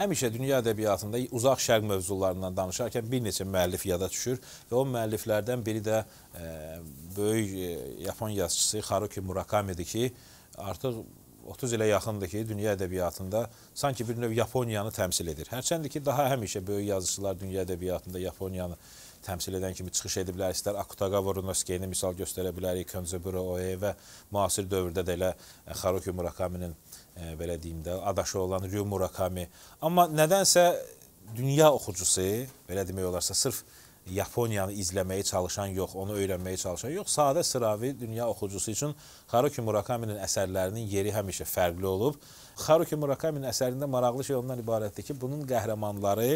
Həmişə dünya ədəbiyyatında uzaq şərq mövzularından danışarkən bir neçə müəllif yada düşür və o müəlliflərdən biri də e, böyük e, Yapon yazıçısı Haruki Murakamidir ki, artıq 30 ilə yaxındır ki, dünya ədəbiyyatında sanki bir növ Yaponiyanı təmsil edir. Hərçəndir ki, daha həmişə böyük yazıçılar dünya ədəbiyyatında Yaponiyanı təmsil edir təmsil edən kimi çıxış ediblər. İstər Akutaqa Vorunoskeyni misal göstərə bilərik, Könzöbürə Oye və müasir dövrdə də elə e, Xaruki Murakaminin e, belə deyim də adaşı olan Ryu Murakami. Amma nədənsə dünya oxucusu, belə demək olarsa, sırf Yaponiyanı izləməyi çalışan yox, onu öyrənməyi çalışan yox, sadə sıravi dünya oxucusu üçün Haruki Murakami'nin əsərlərinin yeri həmişə fərqli olub. Haruki Murakami'nin əsərində maraqlı şey ondan ibarətdir ki, bunun qəhrəmanları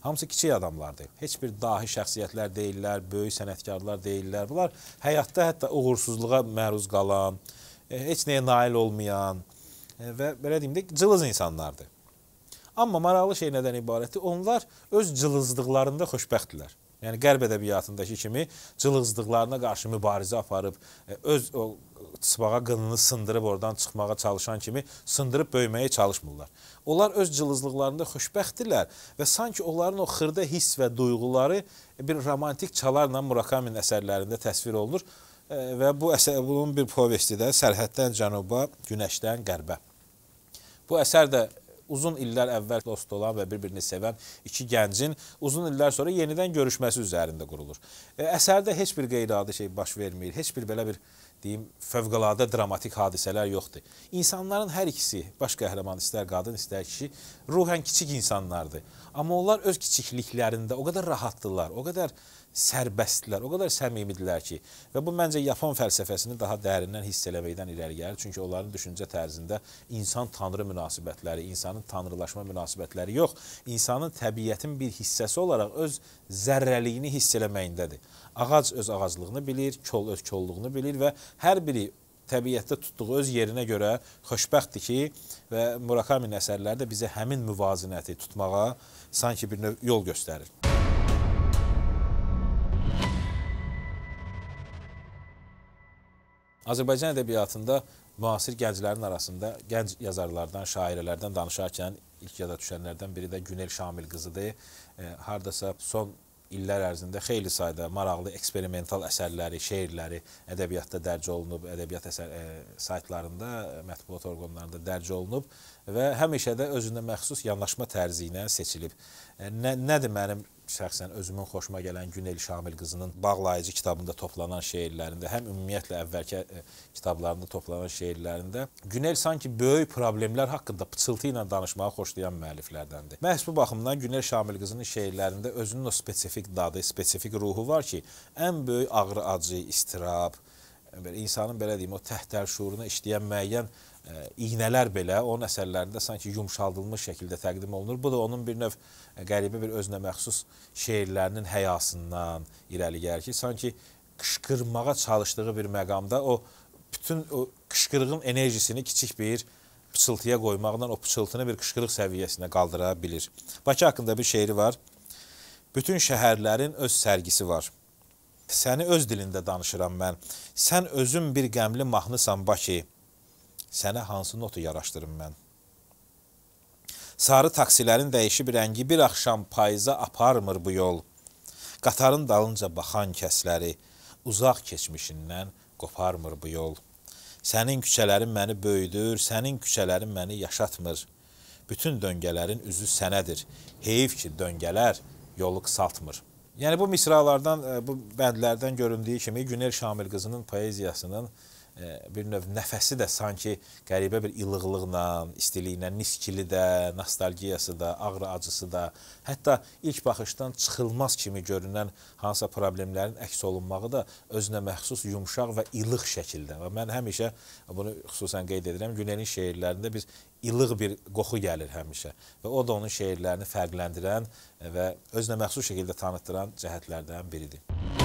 Hamısı kiçik adamlardır. Heç bir dahi şəxsiyyətlər deyillər, böyük sənətkarlar deyillər. Bunlar həyatda hətta uğursuzluğa məruz qalan, e, heç nəyə nail olmayan e, və belə deyim də cılız insanlardır. Amma maraqlı şey nədən ibarətdir? Onlar öz cılızlıqlarında xoşbəxtdirlər. Yəni qərb ədəbiyyatındakı kimi cılızlıqlarına qarşı mübarizə aparıb, e, öz o çıbağa qınını sındırıb oradan çıxmağa çalışan kimi sındırıb böyüməyə çalışmırlar. Onlar öz cılızlıqlarında xoşbəxtdirlər və sanki onların o xırda hiss və duyğuları e, bir romantik çalarla Murakaminin əsərlərində təsvir olunur e, və bu əsər bunun bir povestidə Sərhəddən cənuba, günəşdən qərbə. Bu əsər də uzun illər əvvəl dost olan və bir-birini sevən iki gəncin uzun illər sonra yenidən görüşməsi üzərində qurulur. E, əsərdə heç bir qeyri-adi şey baş vermir, heç bir belə bir deyim, fövqəladə dramatik hadisələr yoxdur. İnsanların hər ikisi, baş qəhrəman istər qadın, istər kişi, ruhən kiçik insanlardır. Amma onlar öz kiçikliklərində o qədər rahatdırlar, o qədər rahatdırlar sərbəstdilər, o qədər səmimidilər ki, və bu məncə Yapon fəlsəfəsini daha dərindən hiss eləməkdən irəli gəlir. Çünki onların düşüncə tərzində insan-tanrı münasibətləri, insanın tanrılaşma münasibətləri yox, insanın təbiətin bir hissəsi olaraq öz zərrəliyini hiss eləməyindədir. Ağac öz ağaclığını bilir, kol öz kolluğunu bilir və hər biri təbiətdə tutduğu öz yerinə görə xoşbəxtdir ki, və Murakami'nin əsərləri də bizə həmin müvazinəti tutmağa sanki bir növ yol göstərir. Azərbaycan ədəbiyyatında müasir gənclərin arasında gənc yazarlardan, şairələrdən danışarkən ilk yada düşənlərdən biri də Günel Şamil qızıdır. E, hardasa son illər ərzində xeyli sayda maraqlı eksperimental əsərləri, şeirləri ədəbiyyatda dərc olunub, ədəbiyyat əsər e, saytlarında, mətbuat orqanlarında dərc olunub və həmişə də özünə məxsus yanaşma tərzi ilə seçilib. E, nə, nədir mənim şəxsən özümün xoşuma gələn Günel Şamil qızının bağlayıcı kitabında toplanan şeirlərində, həm ümumiyyətlə əvvəlki e, kitablarında toplanan şeirlərində Günel sanki böyük problemlər haqqında pıçıltı ilə danışmağı xoşlayan müəlliflərdəndir. Məhz bu baxımdan Günel Şamil qızının şeirlərində özünün o spesifik dadı, spesifik ruhu var ki, ən böyük ağrı, acı, istirab, e, insanın belə deyim, o təhtər şuuruna işləyən müəyyən E, iğnələr belə onun əsərlərində sanki yumşaldılmış şəkildə təqdim olunur. Bu da onun bir növ e, qəribə bir özünə məxsus şeirlərinin həyasından irəli gəlir ki, sanki qışqırmağa çalışdığı bir məqamda o bütün o qışqırığın enerjisini kiçik bir pıçıltıya qoymaqla o pıçıltını bir qışqırıq səviyyəsinə qaldıra bilir. Bakı haqqında bir şeiri var. Bütün şəhərlərin öz sərgisi var. Səni öz dilində danışıram mən. Sən özün bir qəmli mahnısan Bakı. Sənə hansı notu yaraşdırım mən? Sarı taksilərin dəyişib rəngi bir axşam payıza aparmır bu yol. Qatarın dalınca baxan kəsləri uzaq keçmişindən qoparmır bu yol. Sənin küçələrin məni böyüdür, sənin küçələrin məni yaşatmır. Bütün döngələrin üzü sənədir. Heyif ki, döngələr yolu qısaltmır. Yəni bu misralardan, e, bu bəndlərdən göründüyü kimi Günel Şamil qızının poeziyasının E, bir növ nəfəsi də sanki qəribə bir ilığlıqla, istiliklə, niskili də, nostalgiyası da, ağrı acısı da, hətta ilk baxışdan çıxılmaz kimi görünən hansısa problemlərin əks olunmağı da özünə məxsus yumşaq və ilıq şəkildə. Və mən həmişə bunu xüsusən qeyd edirəm, Günelin şeirlərində bir ilıq bir qoxu gəlir həmişə və o da onun şeirlərini fərqləndirən və özünə məxsus şəkildə tanıtdıran cəhətlərdən biridir.